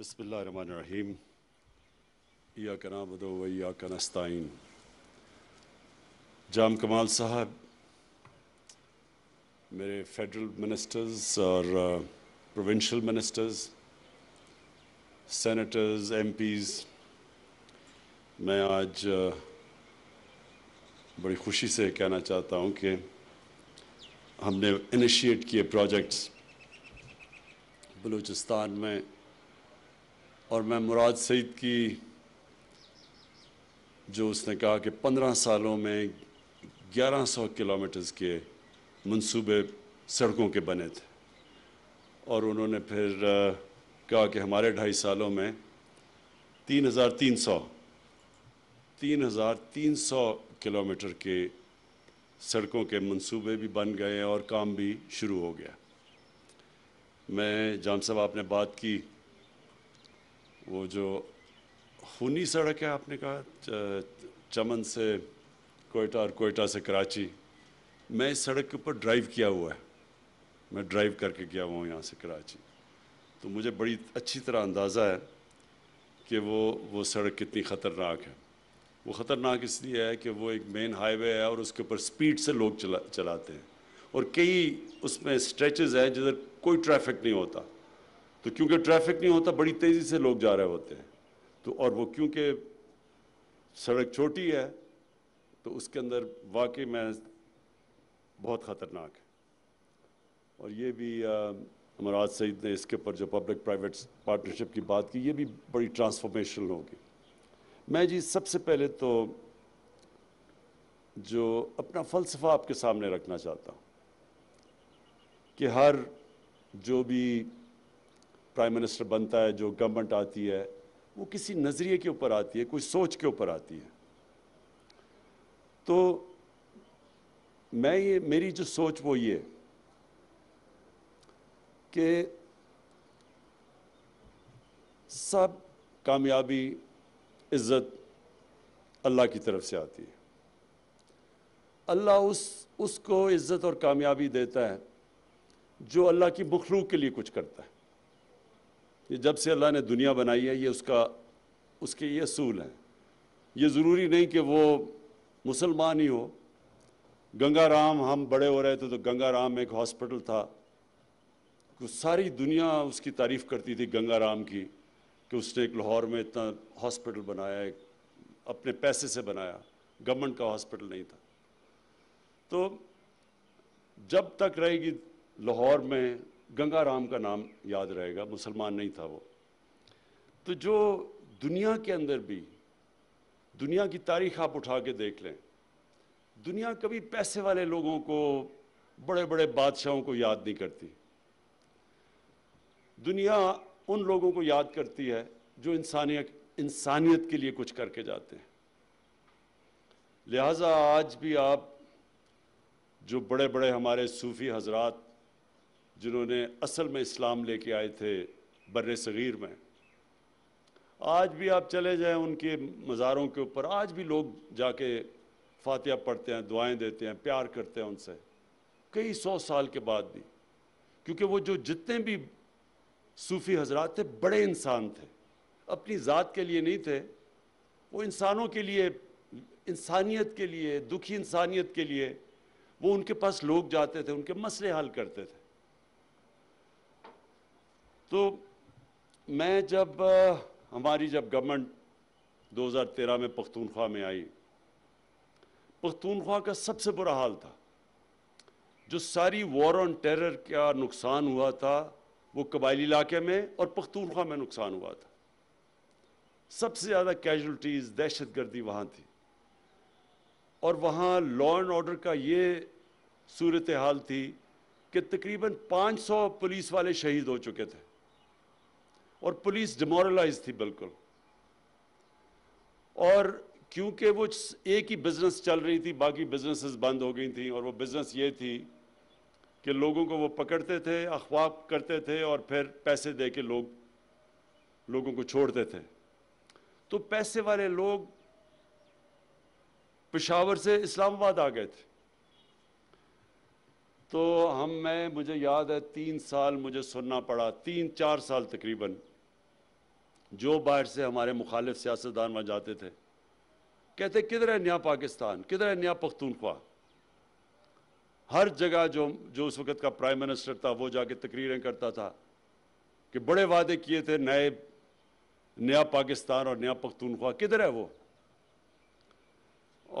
बसमीम या कना बदो या कनस्ताइन जाम कमाल साहब मेरे फेडरल मिनिस्टर्स और प्रोविंशियल मिनिस्टर्स सेनेटर्स एमपीज़ मैं आज uh, बड़ी खुशी से कहना चाहता हूँ कि हमने इनिशिएट किए प्रोजेक्ट्स बलूचिस्तान में और मैं मुराद सईद की जो उसने कहा कि पंद्रह सालों में ग्यारह सौ किलोमीटर्स के मंसूबे सड़कों के बने थे और उन्होंने फिर कहा कि हमारे ढाई सालों में तीन हज़ार तीन सौ तीन हज़ार तीन सौ किलोमीटर के सड़कों के मंसूबे भी बन गए और काम भी शुरू हो गया मैं जाम साहब आपने बात की वो जो खूनी सड़क है आपने कहा चमन से कोयटा और कोयटा से कराची मैं इस सड़क के ऊपर ड्राइव किया हुआ है मैं ड्राइव करके गया हुआ हूँ यहाँ से कराची तो मुझे बड़ी अच्छी तरह अंदाज़ा है कि वो वो सड़क कितनी ख़तरनाक है वो ख़तरनाक इसलिए है कि वो एक मेन हाईवे है और उसके ऊपर स्पीड से लोग चला चलाते हैं और कई उसमें स्ट्रेचेज़ हैं जिधर कोई ट्रैफिक नहीं होता तो क्योंकि ट्रैफिक नहीं होता बड़ी तेज़ी से लोग जा रहे होते हैं तो और वो क्योंकि सड़क छोटी है तो उसके अंदर वाकई में बहुत ख़तरनाक है और ये भी अमराज सईद ने इसके ऊपर जो पब्लिक प्राइवेट पार्टनरशिप की बात की ये भी बड़ी ट्रांसफॉर्मेशन होगी मैं जी सबसे पहले तो जो अपना फ़लसफ़ा आपके सामने रखना चाहता हूँ कि हर जो भी प्राइम मिनिस्टर बनता है जो गवर्नमेंट आती है वो किसी नज़रिए के ऊपर आती है कोई सोच के ऊपर आती है तो मैं ये मेरी जो सोच वो ये कि सब कामयाबी इज़्ज़त अल्लाह की तरफ से आती है अल्लाह उस उसको इज़्ज़त और कामयाबी देता है जो अल्लाह की मखलूक के लिए कुछ करता है ये जब से अल्लाह ने दुनिया बनाई है ये उसका उसके ये असूल हैं ये ज़रूरी नहीं कि वो मुसलमान ही हो गंगा राम हम बड़े हो रहे थे तो गंगा राम एक हॉस्पिटल था सारी दुनिया उसकी तारीफ़ करती थी गंगा राम की कि उसने एक लाहौर में इतना हॉस्पिटल बनाया एक अपने पैसे से बनाया गवर्नमेंट का हॉस्पिटल नहीं था तो जब तक रहेगी लाहौर में गंगा राम का नाम याद रहेगा मुसलमान नहीं था वो तो जो दुनिया के अंदर भी दुनिया की तारीख आप उठा के देख लें दुनिया कभी पैसे वाले लोगों को बड़े बड़े बादशाहों को याद नहीं करती दुनिया उन लोगों को याद करती है जो इंसानियत इंसानियत के लिए कुछ करके जाते हैं लिहाजा आज भी आप जो बड़े बड़े हमारे सूफ़ी हजरात जिन्होंने असल में इस्लाम लेके आए थे बर सग़ीर में आज भी आप चले जाएं उनके मज़ारों के ऊपर आज भी लोग जाके फातिहा पढ़ते हैं दुआएं देते हैं प्यार करते हैं उनसे कई सौ साल के बाद भी क्योंकि वो जो जितने भी सूफ़ी हजरात थे बड़े इंसान थे अपनी ज़ात के लिए नहीं थे वो इंसानों के लिए इंसानियत के लिए दुखी इंसानियत के लिए वो उनके पास लोग जाते थे उनके मसले हल करते थे तो मैं जब हमारी जब गवर्नमेंट 2013 में पख्तूनख्वा में आई पख्तूनख्वा का सबसे बुरा हाल था जो सारी वॉर ऑन टेरर का नुकसान हुआ था वो कबायली इलाके में और पख्तूनख्वा में नुकसान हुआ था सबसे ज़्यादा कैजुलटीज़ दहशत गर्दी वहाँ थी और वहाँ लॉ एंड ऑर्डर का ये सूरत हाल थी कि तकरीबन 500 पुलिस वाले शहीद हो चुके थे और पुलिस डिमोरलाइज थी बिल्कुल और क्योंकि वो एक ही बिजनेस चल रही थी बाकी बिजनेसेस बंद हो गई थी और वो बिजनेस ये थी कि लोगों को वो पकड़ते थे अखवाब करते थे और फिर पैसे दे के लोग लोगों को छोड़ते थे तो पैसे वाले लोग पिशावर से इस्लामाबाद आ गए थे तो हम मैं मुझे याद है तीन साल मुझे सुनना पड़ा तीन चार साल तकरीबन जो बाहर से हमारे मुखालिफ सियासतदान वहाँ जाते थे कहते किधर है नया पाकिस्तान किधर है नया पख्तूनख्वा हर जगह जो जो उस वक़्त का प्राइम मिनिस्टर था वो जाके तकरीरें करता था कि बड़े वादे किए थे नए नया पाकिस्तान और नया पख्तूनख्वा किधर है वो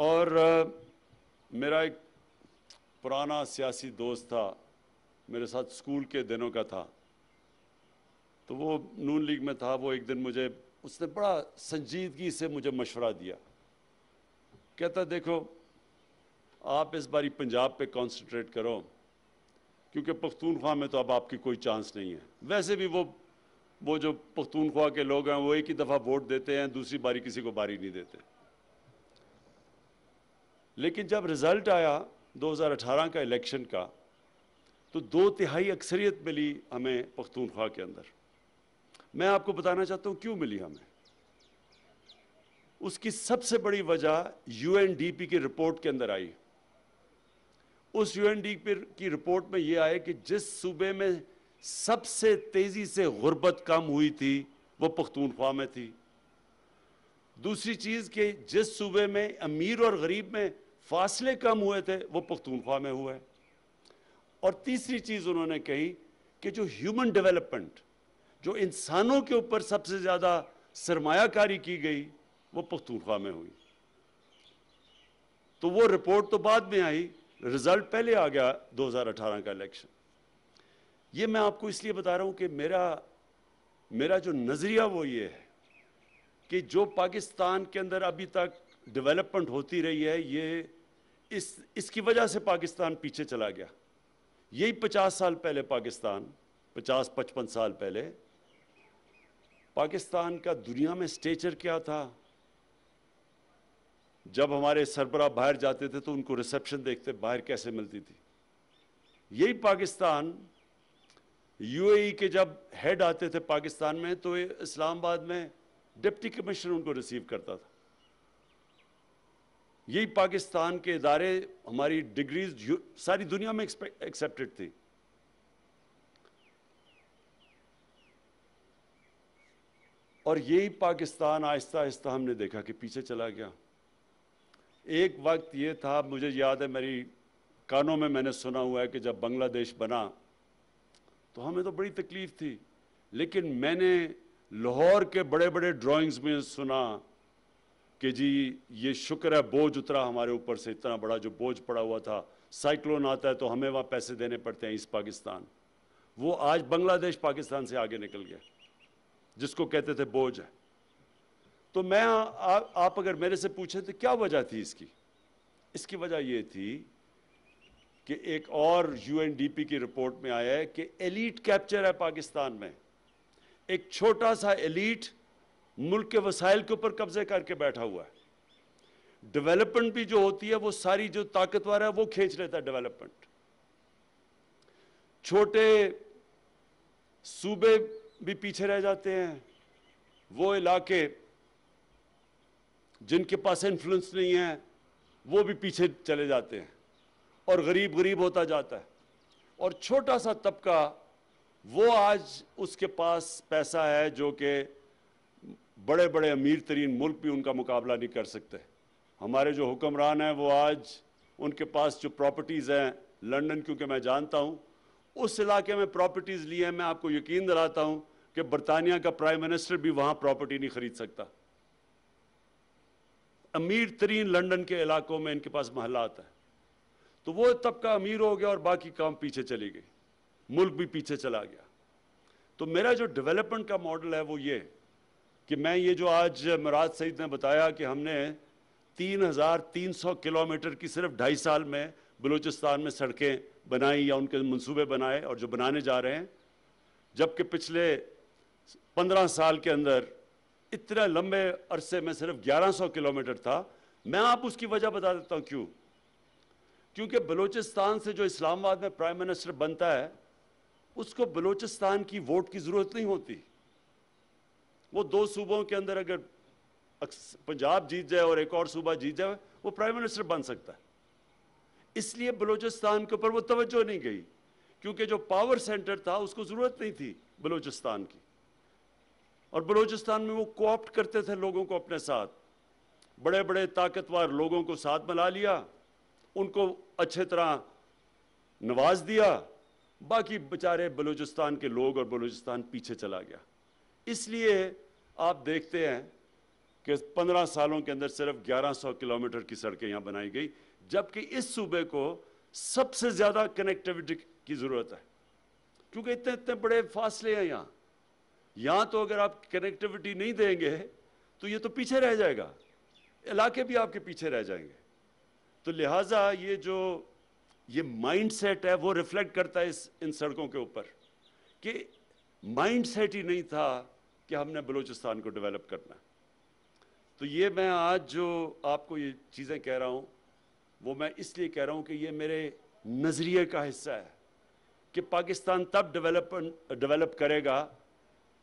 और आ, मेरा एक पुराना सियासी दोस्त था मेरे साथ स्कूल के दिनों का था तो वो नून लीग में था वो एक दिन मुझे उसने बड़ा संजीदगी से मुझे मशवरा दिया कहता देखो आप इस बारी पंजाब पे कंसंट्रेट करो क्योंकि पख्तूनख्वा में तो अब आपकी कोई चांस नहीं है वैसे भी वो वो जो पख्तूनख्वा के लोग हैं वो एक ही दफ़ा वोट देते हैं दूसरी बारी किसी को बारी नहीं देते लेकिन जब रिज़ल्ट आया 2018 का इलेक्शन का तो दो तिहाई अक्सरियत मिली हमें पख्तूनख्वा के अंदर मैं आपको बताना चाहता हूं क्यों मिली हमें उसकी सबसे बड़ी वजह यूएनडीपी की रिपोर्ट के अंदर आई उस यूएनडीपी की रिपोर्ट में यह आया कि जिस सूबे में सबसे तेजी से गुर्बत कम हुई थी वो पख्तूनख्वा में थी दूसरी चीज कि जिस सूबे में अमीर और गरीब में फासले कम हुए थे वो पख्तूनख्वा में हुए और तीसरी चीज उन्होंने कही कि जो ह्यूमन डेवलपमेंट जो इंसानों के ऊपर सबसे ज़्यादा सरमायाकारी की गई वो पख्तूनख्वा में हुई तो वो रिपोर्ट तो बाद में आई रिज़ल्ट पहले आ गया 2018 का इलेक्शन ये मैं आपको इसलिए बता रहा हूं कि मेरा मेरा जो नज़रिया वो ये है कि जो पाकिस्तान के अंदर अभी तक डेवलपमेंट होती रही है ये इस इसकी वजह से पाकिस्तान पीछे चला गया यही पचास साल पहले पाकिस्तान पचास पचपन साल पहले पाकिस्तान का दुनिया में स्टेचर क्या था जब हमारे सरबरा बाहर जाते थे तो उनको रिसेप्शन देखते बाहर कैसे मिलती थी यही पाकिस्तान यूएई e के जब हेड आते थे पाकिस्तान में तो इस्लामाबाद में डिप्टी कमिश्नर उनको रिसीव करता था यही पाकिस्तान के इदारे हमारी डिग्रीज सारी दुनिया में एक्सेप्टेड थी और यही पाकिस्तान आहिस्ता आहिस्ता हमने देखा कि पीछे चला गया एक वक्त ये था मुझे याद है मेरी कानों में मैंने सुना हुआ है कि जब बांग्लादेश बना तो हमें तो बड़ी तकलीफ़ थी लेकिन मैंने लाहौर के बड़े बड़े ड्राइंग्स में सुना कि जी ये शुक्र है बोझ उतरा हमारे ऊपर से इतना बड़ा जो बोझ पड़ा हुआ था साइक्लोन आता है तो हमें वहाँ पैसे देने पड़ते हैं इस पाकिस्तान वो आज बांग्लादेश पाकिस्तान से आगे निकल गया जिसको कहते थे बोझ है तो मैं आ, आ, आप अगर मेरे से पूछे तो क्या वजह थी इसकी इसकी वजह यह थी कि एक और यूएनडीपी की रिपोर्ट में आया है कि एलिट कैप्चर है पाकिस्तान में एक छोटा सा एलिट मुल्क के वसाइल के ऊपर कब्जे करके बैठा हुआ है डेवलपमेंट भी जो होती है वो सारी जो ताकतवर है वो खींच लेता है डेवलपमेंट छोटे सूबे भी पीछे रह जाते हैं वो इलाके जिनके पास इन्फ्लुएंस नहीं है वो भी पीछे चले जाते हैं और गरीब गरीब होता जाता है और छोटा सा तबका वो आज उसके पास पैसा है जो कि बड़े बड़े अमीर तरीन मुल्क भी उनका मुकाबला नहीं कर सकते हमारे जो हुक्मरान हैं वो आज उनके पास जो प्रॉपर्टीज़ हैं लंदन क्योंकि मैं जानता हूँ उस इलाके में प्रॉपर्टीज़ लिए हैं मैं आपको यकीन दिलाता हूँ कि बरतानिया का प्राइम मिनिस्टर भी वहां प्रॉपर्टी नहीं खरीद सकता अमीर तरीन लंदन के इलाकों में इनके पास महलात है तो वो तबका अमीर हो गया और बाकी काम पीछे चली गई मुल्क भी पीछे चला गया तो मेरा जो डेवलपमेंट का मॉडल है वो ये कि मैं ये जो आज मराज सईद ने बताया कि हमने 3,300 किलोमीटर की सिर्फ ढाई साल में बलूचिस्तान में सड़कें बनाई या उनके मंसूबे बनाए और जो बनाने जा रहे हैं जबकि पिछले पंद्रह साल के अंदर इतने लंबे अरसे में सिर्फ 1100 किलोमीटर था मैं आप उसकी वजह बता देता हूं क्यों क्योंकि बलूचिस्तान से जो इस्लामाबाद में प्राइम मिनिस्टर बनता है उसको बलूचिस्तान की वोट की ज़रूरत नहीं होती वो दो सूबों के अंदर अगर पंजाब जीत जाए और एक और सूबा जीत जाए वो प्राइम मिनिस्टर बन सकता है इसलिए बलूचिस्तान के ऊपर वो तवज्जो नहीं गई क्योंकि जो पावर सेंटर था उसको ज़रूरत नहीं थी बलूचिस्तान की और बलूचिस्तान में वो कोऑप्ट करते थे लोगों को अपने साथ बड़े बड़े ताकतवर लोगों को साथ मिला लिया उनको अच्छे तरह नवाज दिया बाकी बेचारे बलूचिस्तान के लोग और बलूचिस्तान पीछे चला गया इसलिए आप देखते हैं कि 15 सालों के अंदर सिर्फ 1100 किलोमीटर की सड़कें यहाँ बनाई गई जबकि इस सूबे को सबसे ज़्यादा कनेक्टिविटी की ज़रूरत है क्योंकि इतने इतने बड़े फासले हैं यहाँ यहां तो अगर आप कनेक्टिविटी नहीं देंगे तो ये तो पीछे रह जाएगा इलाके भी आपके पीछे रह जाएंगे तो लिहाजा ये जो ये माइंडसेट है वो रिफ्लेक्ट करता है इस इन सड़कों के ऊपर कि माइंडसेट ही नहीं था कि हमने बलूचिस्तान को डेवलप करना तो ये मैं आज जो आपको ये चीज़ें कह रहा हूँ वो मैं इसलिए कह रहा हूँ कि ये मेरे नज़रिए का हिस्सा है कि पाकिस्तान तब डेवलप डेवलप करेगा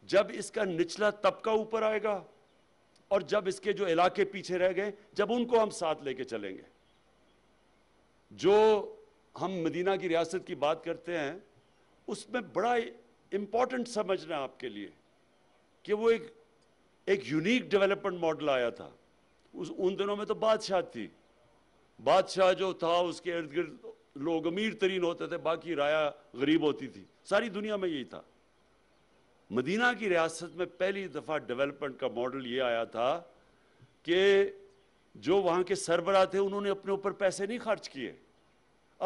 जब इसका निचला तबका ऊपर आएगा और जब इसके जो इलाके पीछे रह गए जब उनको हम साथ लेके चलेंगे जो हम मदीना की रियासत की बात करते हैं उसमें बड़ा इंपॉर्टेंट समझना आपके लिए कि वो एक एक यूनिक डेवलपमेंट मॉडल आया था उस उन दिनों में तो बादशाह थी बादशाह जो था उसके इर्द गिर्द लोग अमीर तरीन होते थे बाकी राया गरीब होती थी सारी दुनिया में यही था मदीना की रियासत में पहली दफ़ा डेवलपमेंट का मॉडल ये आया था कि जो वहां के सरबरा थे उन्होंने अपने ऊपर पैसे नहीं खर्च किए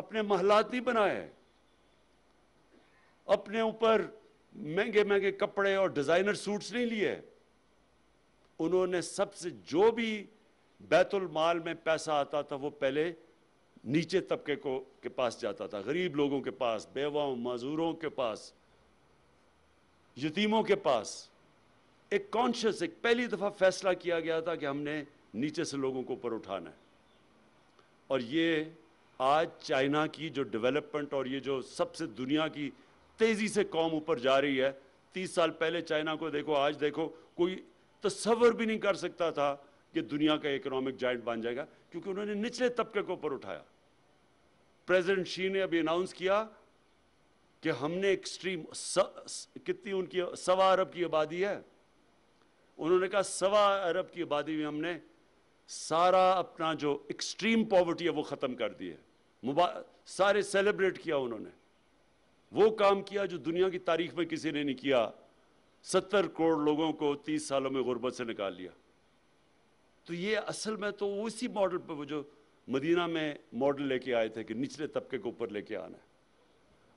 अपने महलात नहीं बनाए अपने ऊपर महंगे महंगे कपड़े और डिज़ाइनर सूट्स नहीं लिए उन्होंने सबसे जो भी बैतुल माल में पैसा आता था वो पहले नीचे तबके को के पास जाता था गरीब लोगों के पास बेवाओं मज़दूरों के पास यतीमों के पास एक कॉन्शियस एक पहली दफ़ा फैसला किया गया था कि हमने नीचे से लोगों को ऊपर उठाना है और ये आज चाइना की जो डेवलपमेंट और ये जो सबसे दुनिया की तेज़ी से कौम ऊपर जा रही है तीस साल पहले चाइना को देखो आज देखो कोई तस्वर भी नहीं कर सकता था कि दुनिया का इकोनॉमिक जाइंट बन जाएगा क्योंकि उन्होंने निचले तबके को ऊपर उठाया प्रेसिडेंट शी ने अभी अनाउंस किया कि हमने एक्सट्रीम कितनी उनकी सवा अरब की आबादी है उन्होंने कहा सवा अरब की आबादी में हमने सारा अपना जो एक्सट्रीम पॉवर्टी है वो ख़त्म कर दी है सारे सेलिब्रेट किया उन्होंने वो काम किया जो दुनिया की तारीख में किसी ने नहीं किया सत्तर करोड़ लोगों को तीस सालों में गुर्बत से निकाल लिया तो ये असल में तो उसी मॉडल पर वो जो मदीना में मॉडल लेके आए थे कि निचले तबके के ऊपर लेके आना है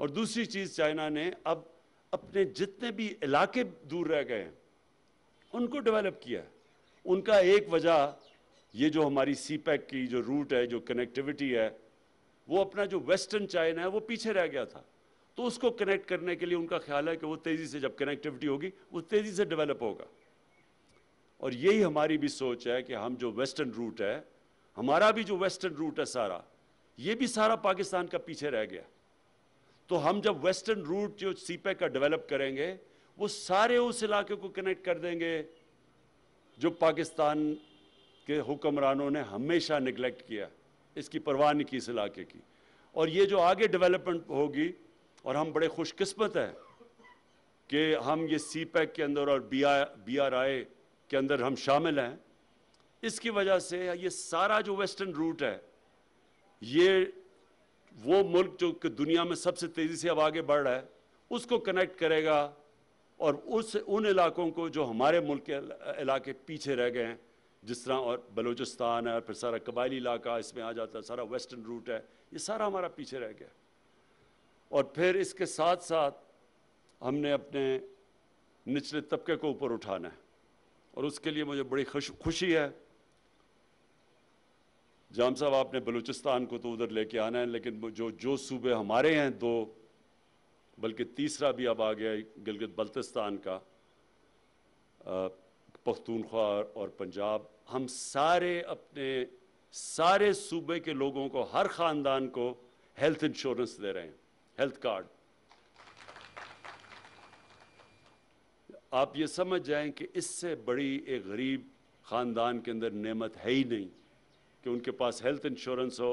और दूसरी चीज़ चाइना ने अब अपने जितने भी इलाके दूर रह गए हैं उनको डेवलप किया है उनका एक वजह ये जो हमारी सी पैक e की जो रूट है जो कनेक्टिविटी है वो अपना जो वेस्टर्न चाइना है वो पीछे रह गया था तो उसको कनेक्ट करने के लिए उनका ख्याल है कि वो तेज़ी से जब कनेक्टिविटी होगी वो तेज़ी से डेवलप होगा और यही हमारी भी सोच है कि हम जो वेस्टर्न रूट है हमारा भी जो वेस्टर्न रूट है सारा ये भी सारा पाकिस्तान का पीछे रह गया तो हम जब वेस्टर्न रूट जो सीपैक e का डेवलप करेंगे वो सारे उस इलाके को कनेक्ट कर देंगे जो पाकिस्तान के हुक्मरानों ने हमेशा निगलेक्ट किया इसकी परवाह नहीं की इस इलाके की और ये जो आगे डेवलपमेंट होगी और हम बड़े खुशकस्मत हैं कि हम ये सी पैक e के अंदर और B R B R I के अंदर हम शामिल हैं इसकी वजह से ये सारा जो वेस्टर्न रूट है ये वो मुल्क जो कि दुनिया में सबसे तेज़ी से अब आगे बढ़ रहा है उसको कनेक्ट करेगा और उस उन इलाकों को जो हमारे मुल्क के इलाके पीछे रह गए हैं जिस तरह और बलूचिस्तान है फिर सारा कबायली इलाका इसमें आ जाता है सारा वेस्टर्न रूट है ये सारा हमारा पीछे रह गया और फिर इसके साथ साथ हमने अपने निचले तबके को ऊपर उठाना है और उसके लिए मुझे बड़ी खुश खुशी है जाम साहब आपने बलूचिस्तान को तो उधर लेके आना है लेकिन जो जो सूबे हमारे हैं दो बल्कि तीसरा भी अब आ गया गिलगित बल्तिस्तान का पख्तूनख्वा और पंजाब हम सारे अपने सारे सूबे के लोगों को हर ख़ानदान को हेल्थ इंश्योरेंस दे रहे हैं हेल्थ कार्ड आप ये समझ जाएं कि इससे बड़ी एक गरीब ख़ानदान के अंदर नेमत है ही नहीं कि उनके पास हेल्थ इंश्योरेंस हो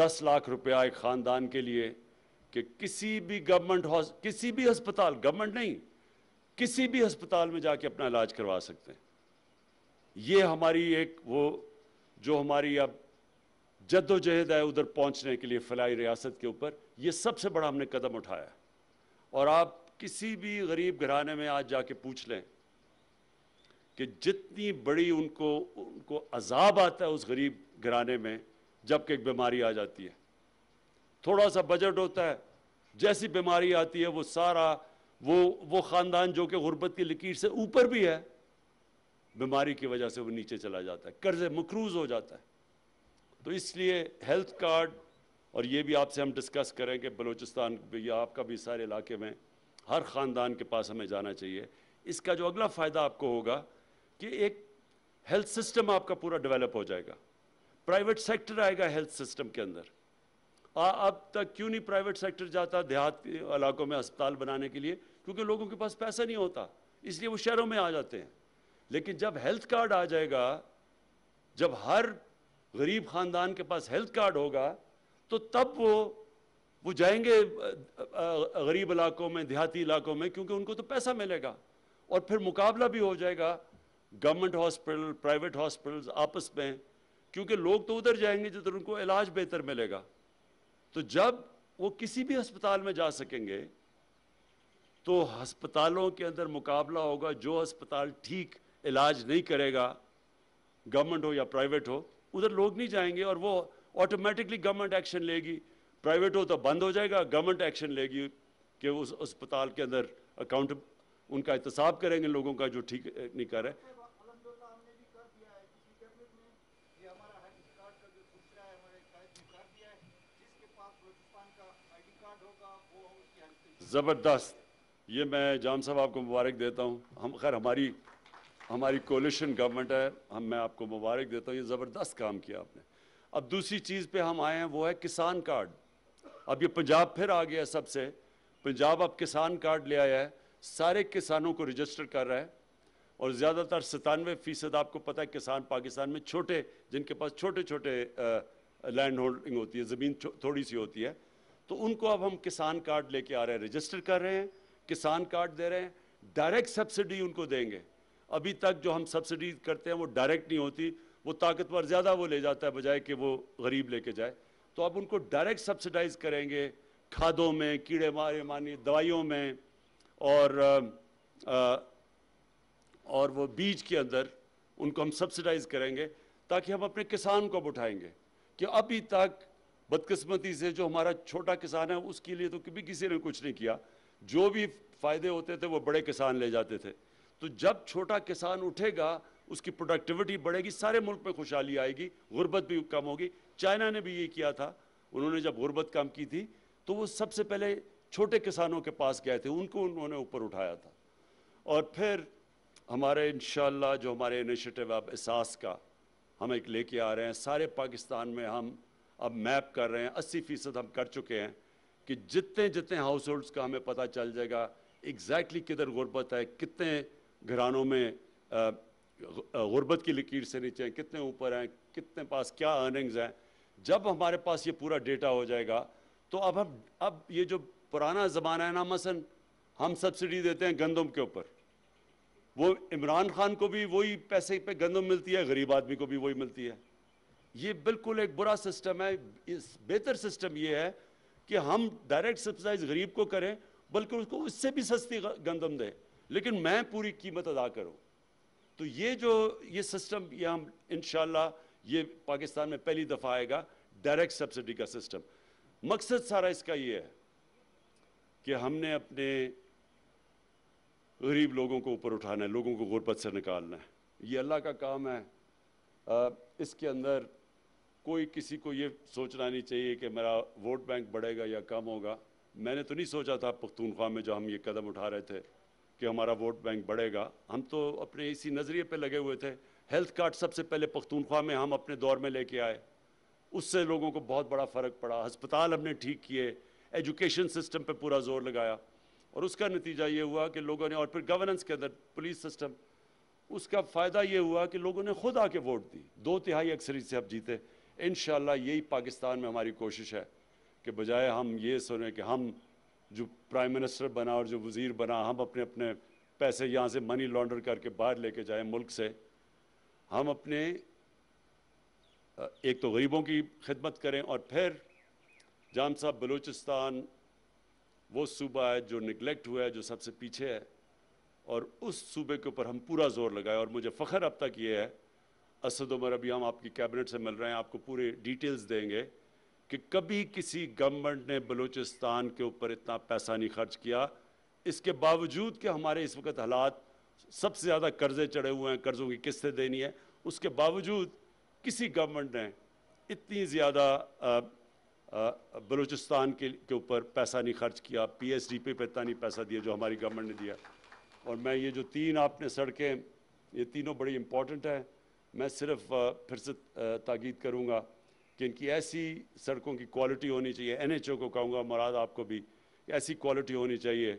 दस लाख रुपया एक ख़ानदान के लिए कि किसी भी गवर्नमेंट किसी भी अस्पताल गवर्नमेंट नहीं किसी भी अस्पताल में जाके अपना इलाज करवा सकते हैं ये हमारी एक वो जो हमारी अब जद्दोजहद है उधर पहुंचने के लिए फलाई रियासत के ऊपर ये सबसे बड़ा हमने कदम उठाया और आप किसी भी गरीब घराने में आज जाके पूछ लें कि जितनी बड़ी उनको उनको अजाब आता है उस गरीब घराने में जबकि एक बीमारी आ जाती है थोड़ा सा बजट होता है जैसी बीमारी आती है वो सारा वो वो ख़ानदान जो कि गुर्बत की लकीर से ऊपर भी है बीमारी की वजह से वो नीचे चला जाता है कर्ज मकरूज हो जाता है तो इसलिए हेल्थ कार्ड और ये भी आपसे हम डिस्कस करें कि बलूचिस्तान या आपका भी सारे इलाके में हर ख़ानदान के पास हमें जाना चाहिए इसका जो अगला फ़ायदा आपको होगा कि एक हेल्थ सिस्टम आपका पूरा डेवलप हो जाएगा प्राइवेट सेक्टर आएगा हेल्थ सिस्टम के अंदर आ, अब तक क्यों नहीं प्राइवेट सेक्टर जाता देहात इलाकों में अस्पताल बनाने के लिए क्योंकि लोगों के पास पैसा नहीं होता इसलिए वो शहरों में आ जाते हैं लेकिन जब हेल्थ कार्ड आ जाएगा जब हर गरीब ख़ानदान के पास हेल्थ कार्ड होगा तो तब वो वो जाएंगे गरीब इलाकों में देहाती इलाकों में क्योंकि उनको तो पैसा मिलेगा और फिर मुकाबला भी हो जाएगा गवर्नमेंट हॉस्पिटल प्राइवेट हॉस्पिटल्स आपस में क्योंकि लोग तो उधर जाएंगे जिधर उनको इलाज बेहतर मिलेगा तो जब वो किसी भी अस्पताल में जा सकेंगे तो हस्पतालों के अंदर मुकाबला होगा जो अस्पताल ठीक इलाज नहीं करेगा गवर्नमेंट हो या प्राइवेट हो उधर लोग नहीं जाएंगे और वो ऑटोमेटिकली गवर्नमेंट एक्शन लेगी प्राइवेट हो तो बंद हो जाएगा गवर्नमेंट एक्शन लेगी कि उस अस्पताल के अंदर अकाउंट उनका एहतसाब करेंगे लोगों का जो ठीक नहीं कर रहे ज़बरदस्त ये मैं जाम साहब आपको मुबारक देता हूँ हम खैर हमारी हमारी कोलिशन गवर्नमेंट है हम मैं आपको मुबारक देता हूँ ये ज़बरदस्त काम किया आपने अब दूसरी चीज़ पे हम आए हैं वो है किसान कार्ड अब ये पंजाब फिर आ गया सबसे पंजाब अब किसान कार्ड ले आया है सारे किसानों को रजिस्टर कर रहा है और ज़्यादातर सतानवे फ़ीसद आपको पता है किसान पाकिस्तान में छोटे जिनके पास छोटे छोटे लैंड होल्डिंग होती है ज़मीन थोड़ी सी होती है तो उनको अब हम किसान कार्ड लेके आ रहे हैं रजिस्टर कर रहे हैं किसान कार्ड दे रहे हैं डायरेक्ट सब्सिडी उनको देंगे अभी तक जो हम सब्सिडी करते हैं वो डायरेक्ट नहीं होती वो ताकतवर ज़्यादा वो ले जाता है बजाय कि वो गरीब लेके जाए तो अब उनको डायरेक्ट सब्सिडाइज करेंगे खादों में कीड़े मारे मानी दवाइयों में और आ, और वो बीज के अंदर उनको हम सब्सिडाइज करेंगे ताकि हम अपने किसान को बुठाएंगे कि अभी तक बदकिस्मती से जो हमारा छोटा किसान है उसके लिए तो कभी किसी ने कुछ नहीं किया जो भी फ़ायदे होते थे वो बड़े किसान ले जाते थे तो जब छोटा किसान उठेगा उसकी प्रोडक्टिविटी बढ़ेगी सारे मुल्क में खुशहाली आएगी गुर्बत भी कम होगी चाइना ने भी ये किया था उन्होंने जब गुर्बत कम की थी तो वो सबसे पहले छोटे किसानों के पास गए थे उनको उन्होंने ऊपर उठाया था और फिर हमारे इन जो हमारे इनिशिएटिव अब एहसास का हम एक लेके आ रहे हैं सारे पाकिस्तान में हम अब मैप कर रहे हैं अस्सी फीसद हम कर चुके हैं कि जितने जितने हाउस होल्ड्स का हमें पता चल जाएगा एग्जैक्टली exactly किधर गुर्बत है कितने घरानों में गुर्बत की लकीर से नीचे हैं कितने ऊपर हैं कितने पास क्या अर्निंग्स हैं जब हमारे पास ये पूरा डेटा हो जाएगा तो अब हम अब ये जो पुराना ज़माना है ना मसन हम सब्सिडी देते हैं गंदम के ऊपर वो इमरान खान को भी वही पैसे पे गंदम मिलती है गरीब आदमी को भी वही मिलती है ये बिल्कुल एक बुरा सिस्टम है इस बेहतर सिस्टम ये है कि हम डायरेक्ट सब्सिडाइज गरीब को करें बल्कि उसको उससे भी सस्ती गंदम दें लेकिन मैं पूरी कीमत अदा करूँ तो ये जो ये सिस्टम ये हम इन ये पाकिस्तान में पहली दफ़ा आएगा डायरेक्ट सब्सिडी का सिस्टम मकसद सारा इसका ये है कि हमने अपने गरीब लोगों को ऊपर उठाना है लोगों को गुरबत से निकालना है ये अल्लाह का काम है आ, इसके अंदर कोई किसी को ये सोचना नहीं चाहिए कि मेरा वोट बैंक बढ़ेगा या कम होगा मैंने तो नहीं सोचा था पख्तूनख्वा में जो हम ये कदम उठा रहे थे कि हमारा वोट बैंक बढ़ेगा हम तो अपने इसी नज़रिए पे लगे हुए थे हेल्थ कार्ड सबसे पहले पख्तूनख्वा में हम अपने दौर में लेके आए उससे लोगों को बहुत बड़ा फ़र्क पड़ा हस्पताल हमने ठीक किए एजुकेशन सिस्टम पर पूरा जोर लगाया और उसका नतीजा ये हुआ कि लोगों ने और फिर गवर्नेंस के अंदर पुलिस सिस्टम उसका फ़ायदा ये हुआ कि लोगों ने खुद आके वोट दी दो तिहाई अक्सरी से आप जीते इन यही पाकिस्तान में हमारी कोशिश है कि बजाय हम ये सुने कि हम जो प्राइम मिनिस्टर बना और जो वज़ीर बना हम अपने अपने पैसे यहाँ से मनी लॉन्डर करके बाहर लेके जाए मुल्क से हम अपने एक तो गरीबों की खिदमत करें और फिर जाम साहब बलूचिस्तान वो सूबा है जो निगलेक्ट हुआ है जो सबसे पीछे है और उस सूबे के ऊपर हम पूरा जोर लगाए और मुझे फ़खर अब तक ये है असद उमर अभी हम आपकी कैबिनेट से मिल रहे हैं आपको पूरे डिटेल्स देंगे कि कभी किसी गवर्नमेंट ने बलूचिस्तान के ऊपर इतना पैसा नहीं खर्च किया इसके बावजूद कि हमारे इस वक्त हालात सबसे ज़्यादा कर्जे चढ़े हुए हैं कर्ज़ों की किस्तें देनी है उसके बावजूद किसी गवर्नमेंट ने इतनी ज़्यादा बलूचिस्तान के के ऊपर पैसा नहीं खर्च किया पी एस डी पे इतना नहीं पैसा दिया जो हमारी गवर्नमेंट ने दिया और मैं ये जो तीन आपने सड़कें ये तीनों बड़ी इंपॉर्टेंट हैं मैं सिर्फ फिर से ताकीद करूँगा कि इनकी ऐसी सड़कों की क्वालिटी होनी चाहिए एन एच ओ को कहूँगा मुराद आपको भी ऐसी क्वालिटी होनी चाहिए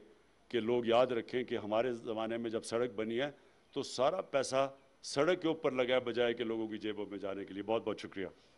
कि लोग याद रखें कि हमारे ज़माने में जब सड़क बनी है तो सारा पैसा सड़क के ऊपर लगाए बजाय के लोगों की जेबों में जाने के लिए बहुत बहुत शुक्रिया